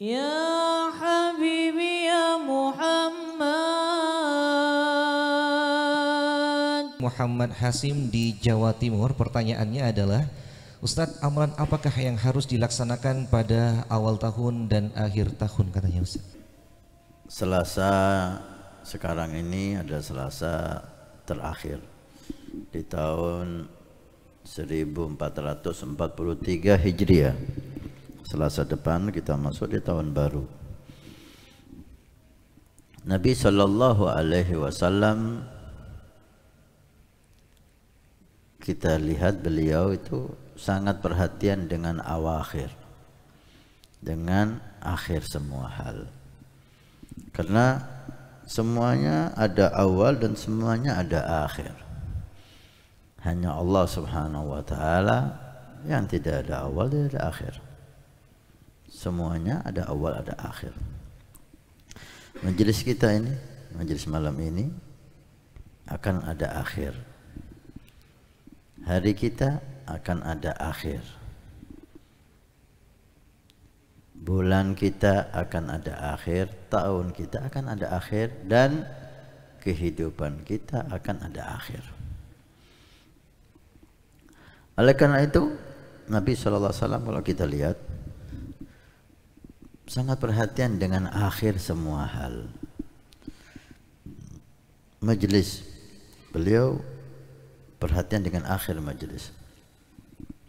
Ya Habibi Ya Muhammad Muhammad Hasim di Jawa Timur pertanyaannya adalah Ustadz amalan apakah yang harus dilaksanakan pada awal tahun dan akhir tahun katanya Ustaz Selasa sekarang ini ada selasa terakhir di tahun 1443 Hijriah Selasa depan kita masuk di tahun baru. Nabi sallallahu alaihi wasallam kita lihat beliau itu sangat perhatian dengan awal akhir, dengan akhir semua hal karena semuanya ada awal dan semuanya ada akhir hanya Allah Subhanahu wa taala yang tidak ada awal dan ada akhir semuanya ada awal ada akhir. Majlis kita ini, majlis malam ini akan ada akhir. Hari kita akan ada akhir. Bulan kita akan ada akhir, tahun kita akan ada akhir dan kehidupan kita akan ada akhir. Oleh karena itu, Nabi saw kalau kita lihat sangat perhatian dengan akhir semua hal. Majlis beliau perhatian dengan akhir majlis.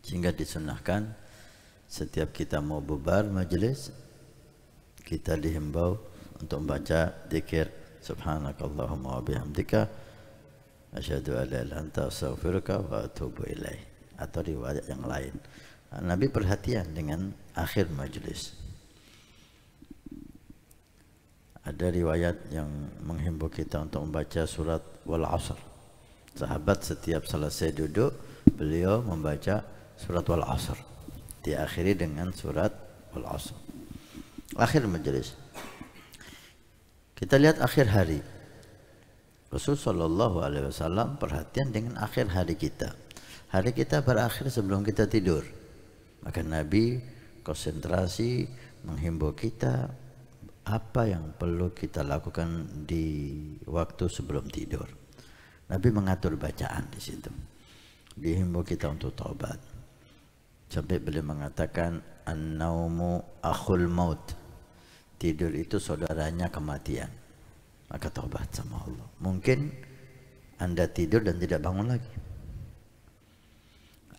Sehingga disunahkan setiap kita mau bubar majlis kita dihimbau untuk membaca dikir subhanakallahumma wa bihamdika asyhadu an sawfirka wa atubu ilaik atau riwayat yang lain. Nabi perhatian dengan akhir majlis ada riwayat yang menghimbau kita untuk membaca surat wal asr sahabat setiap selesai duduk beliau membaca surat wal asr diakhiri dengan surat wal asr akhir majlis kita lihat akhir hari Rasul sallallahu alaihi wasallam perhatian dengan akhir hari kita hari kita berakhir sebelum kita tidur maka nabi konsentrasi menghimbau kita apa yang perlu kita lakukan di waktu sebelum tidur. Nabi mengatur bacaan di situ. Dihimbau kita untuk taubat. Sampai beliau mengatakan an-naumu akhul maut. Tidur itu saudaranya kematian. Maka taubat sama Allah. Mungkin anda tidur dan tidak bangun lagi.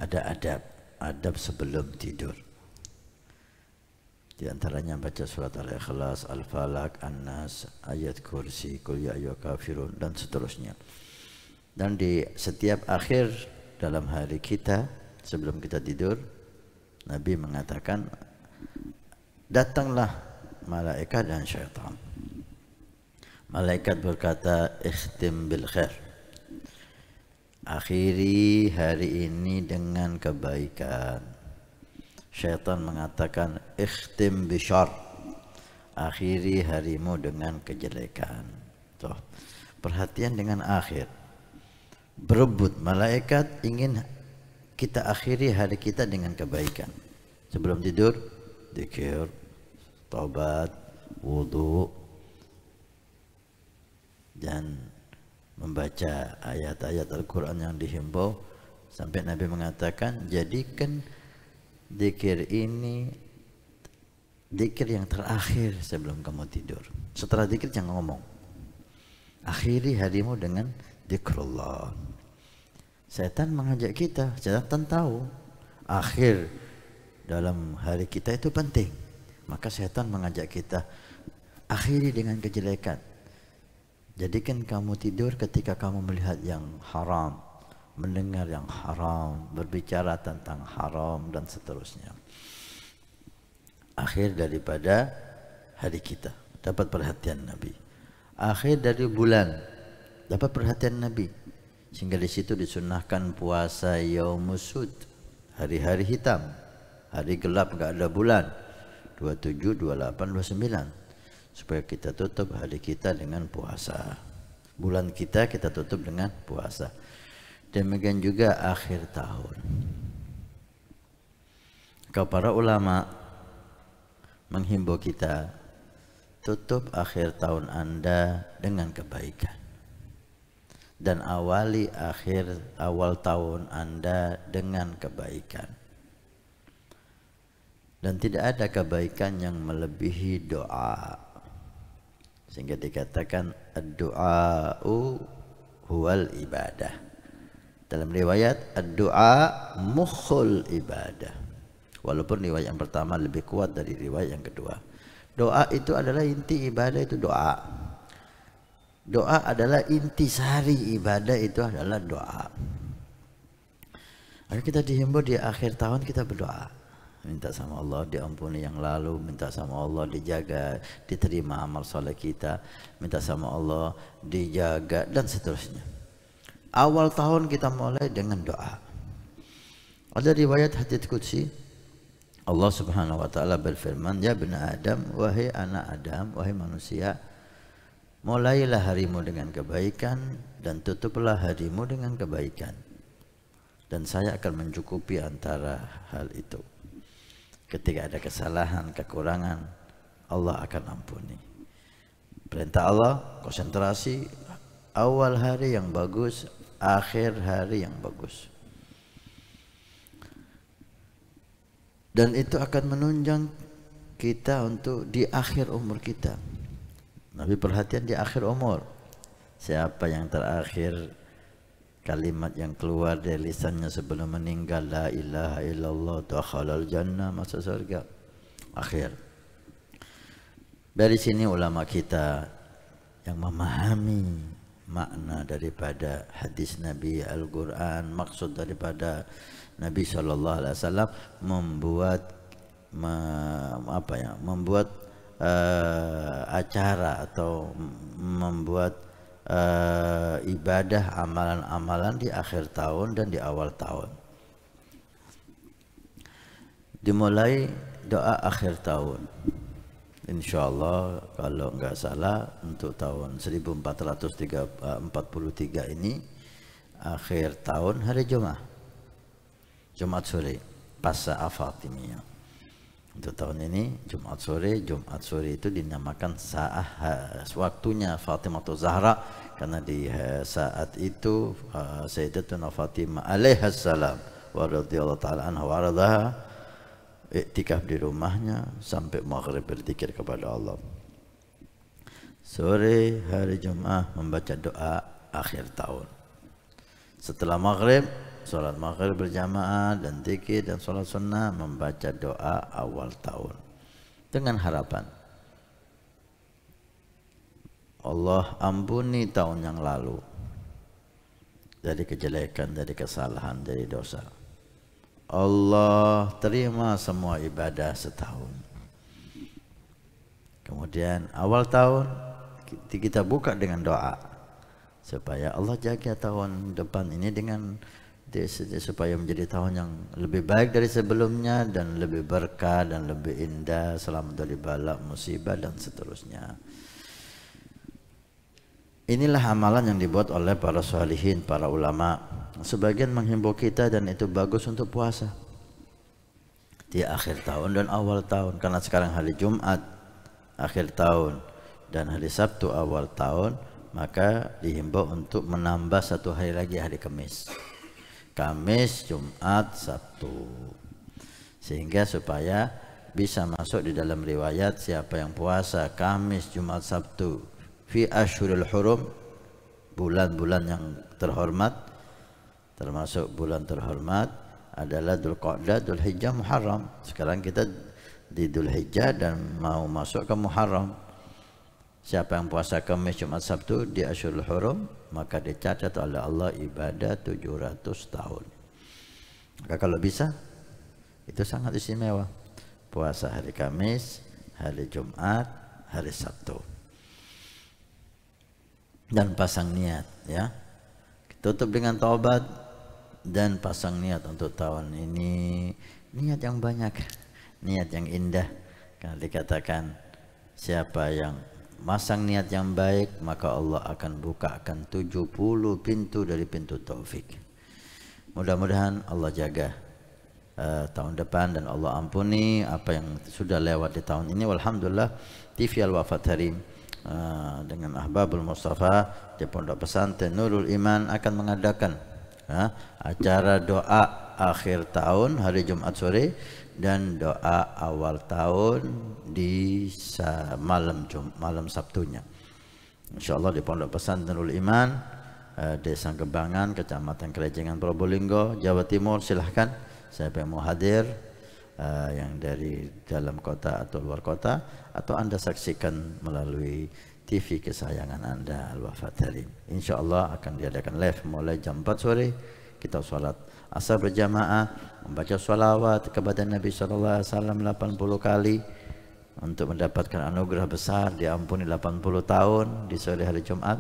Ada adab, adab sebelum tidur di antaranya baca surat Al-Ikhlas, Al-Falaq, An-Nas, ayat kursi, kul ya ayyuhal kafirun dan seterusnya. Dan di setiap akhir dalam hari kita sebelum kita tidur, Nabi mengatakan datanglah malaikat dan syaitan. Malaikat berkata, "Ikhtim bil khair." Akhiri hari ini dengan kebaikan syaitan mengatakan ikhtim bishar akhiri harimu dengan kejelekan Tuh. perhatian dengan akhir berebut malaikat ingin kita akhiri hari kita dengan kebaikan sebelum tidur dikir taubat wudhu dan membaca ayat-ayat Al-Quran yang dihimbau sampai Nabi mengatakan jadikan Dikir ini Dikir yang terakhir sebelum kamu tidur Setelah dikir jangan ngomong Akhiri harimu dengan Dikrullah Setan mengajak kita Setan tahu Akhir dalam hari kita itu penting Maka setan mengajak kita Akhiri dengan kejelekan Jadikan kamu tidur ketika kamu melihat yang haram mendengar yang haram, berbicara tentang haram dan seterusnya. Akhir daripada hari kita dapat perhatian Nabi. Akhir dari bulan dapat perhatian Nabi. Sehingga di situ disunahkan puasa Yaumusud, hari-hari hitam, hari gelap enggak ada bulan. 27, 28, 29 supaya kita tutup hari kita dengan puasa. Bulan kita kita tutup dengan puasa demikian juga akhir tahun. Kau para ulama menghimbau kita tutup akhir tahun anda dengan kebaikan dan awali akhir awal tahun anda dengan kebaikan dan tidak ada kebaikan yang melebihi doa sehingga dikatakan doa huwal ibadah dalam riwayat doa mukhul ibadah walaupun riwayat yang pertama lebih kuat dari riwayat yang kedua doa itu adalah inti ibadah itu doa doa adalah inti sari ibadah itu adalah doa Lalu kita dihimbau di akhir tahun kita berdoa Minta sama Allah diampuni yang lalu Minta sama Allah dijaga Diterima amal soleh kita Minta sama Allah dijaga Dan seterusnya awal tahun kita mulai dengan doa. Ada riwayat hadits kunci Allah Subhanahu wa taala berfirman, "Ya bani Adam, wahai anak Adam, wahai manusia, mulailah harimu dengan kebaikan dan tutuplah harimu dengan kebaikan. Dan saya akan mencukupi antara hal itu. Ketika ada kesalahan, kekurangan, Allah akan ampuni." Perintah Allah, konsentrasi awal hari yang bagus akhir hari yang bagus. Dan itu akan menunjang kita untuk di akhir umur kita. Nabi perhatian di akhir umur. Siapa yang terakhir kalimat yang keluar dari lisannya sebelum meninggal la ilaha illallah dakhalal jannah masa surga akhir dari sini ulama kita yang memahami makna daripada hadis Nabi Al-Quran maksud daripada Nabi Shallallahu Alaihi Wasallam membuat me, apa ya membuat uh, acara atau membuat uh, ibadah amalan-amalan di akhir tahun dan di awal tahun dimulai doa akhir tahun insyaallah kalau enggak salah untuk tahun 1443 ini akhir tahun hari Jumaat Jumat sore Pasa Afatimia. Ya. Untuk tahun ini Jumat sore, Jumat sore itu dinamakan saat eh, waktunya Fatimah Zahra karena di eh, saat itu eh, Sayyidatuna Fatimah alaihissalam warahmatullahi wabarakatuh iktikaf di rumahnya sampai maghrib berzikir kepada Allah. Sore hari Jumaat membaca doa akhir tahun. Setelah maghrib, solat maghrib berjamaah dan zikir dan solat sunnah membaca doa awal tahun. Dengan harapan. Allah ampuni tahun yang lalu. Dari kejelekan, dari kesalahan, dari dosa. Allah terima semua ibadah setahun. Kemudian awal tahun kita buka dengan doa supaya Allah jaga tahun depan ini dengan supaya menjadi tahun yang lebih baik dari sebelumnya dan lebih berkah dan lebih indah selamat dari balak musibah dan seterusnya. Inilah amalan yang dibuat oleh para salihin, para ulama. Sebagian menghimbau kita dan itu bagus untuk puasa. Di akhir tahun dan awal tahun. Karena sekarang hari Jumat, akhir tahun. Dan hari Sabtu awal tahun, maka dihimbau untuk menambah satu hari lagi hari Kamis. Kamis, Jumat, Sabtu. Sehingga supaya bisa masuk di dalam riwayat siapa yang puasa Kamis, Jumat, Sabtu fi ashuril hurum bulan-bulan yang terhormat termasuk bulan terhormat adalah Dhul Qa'dah, Dhul Muharram sekarang kita di Dhul dan mau masuk ke Muharram siapa yang puasa Kamis, Jumat, Sabtu di Ashurul Hurum maka dicatat oleh Allah ibadah 700 tahun maka kalau bisa itu sangat istimewa puasa hari Kamis, hari Jumat, hari Sabtu dan pasang niat ya tutup dengan taubat dan pasang niat untuk tahun ini niat yang banyak niat yang indah karena dikatakan siapa yang masang niat yang baik maka Allah akan bukakan 70 pintu dari pintu taufik mudah-mudahan Allah jaga uh, tahun depan dan Allah ampuni apa yang sudah lewat di tahun ini Alhamdulillah tifial wafat Harim Ah, dengan Ahbabul Mustafa di Pondok Pesantren Nurul Iman akan mengadakan uh, acara doa akhir tahun hari Jumat sore dan doa awal tahun di malam Jum, malam Sabtunya. Insyaallah di Pondok Pesantren Nurul Iman uh, Desa Kebangan Kecamatan Krejengan, Probolinggo Jawa Timur silakan saya yang mau hadir uh, yang dari dalam kota atau luar kota atau anda saksikan melalui TV kesayangan anda Al-Wafat Insya Allah akan diadakan live mulai jam 4 sore kita sholat asar berjamaah membaca salawat kepada Nabi SAW 80 kali untuk mendapatkan anugerah besar diampuni 80 tahun di sore hari Jumat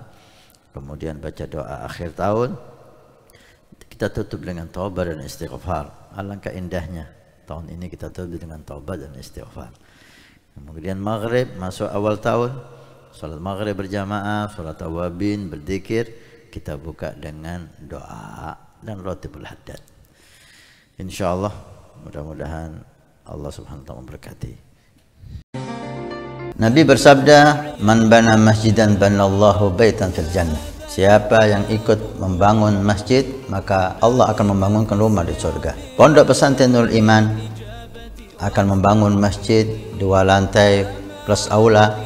kemudian baca doa akhir tahun kita tutup dengan taubat dan istighfar alangkah indahnya tahun ini kita tutup dengan taubat dan istighfar. Kemudian maghrib masuk awal tahun, salat maghrib berjamaah, salat tawabin, berzikir, kita buka dengan doa dan rotibul haddad. Insyaallah mudah-mudahan Allah Subhanahu wa taala memberkati. Nabi bersabda, "Man bana masjidan bana Allahu baitan fil jannah." Siapa yang ikut membangun masjid maka Allah akan membangunkan rumah di surga. Pondok Pesantren Nurul Iman akan membangun masjid dua lantai plus aula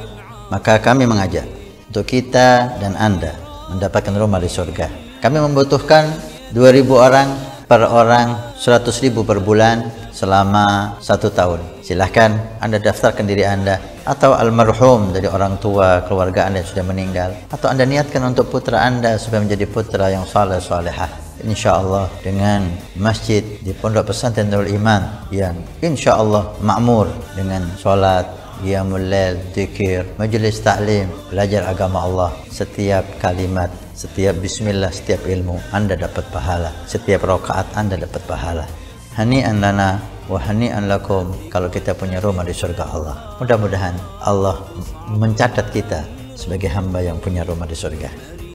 maka kami mengajak untuk kita dan anda mendapatkan rumah di surga. Kami membutuhkan 2000 orang per orang 100,000 per bulan selama satu tahun. Silakan anda daftarkan diri anda atau almarhum dari orang tua keluarga anda yang sudah meninggal atau anda niatkan untuk putra anda supaya menjadi putra yang saleh salehah insyaallah dengan masjid di pondok pesantren Nurul Iman yang insyaallah makmur dengan solat Qiyamul Lail, Dikir, Majlis Taklim, Belajar Agama Allah Setiap kalimat, setiap bismillah, setiap ilmu Anda dapat pahala Setiap rokaat anda dapat pahala Hani'an lana Wahani'an lakum kalau kita punya rumah di surga Allah. Mudah-mudahan Allah mencatat kita sebagai hamba yang punya rumah di surga.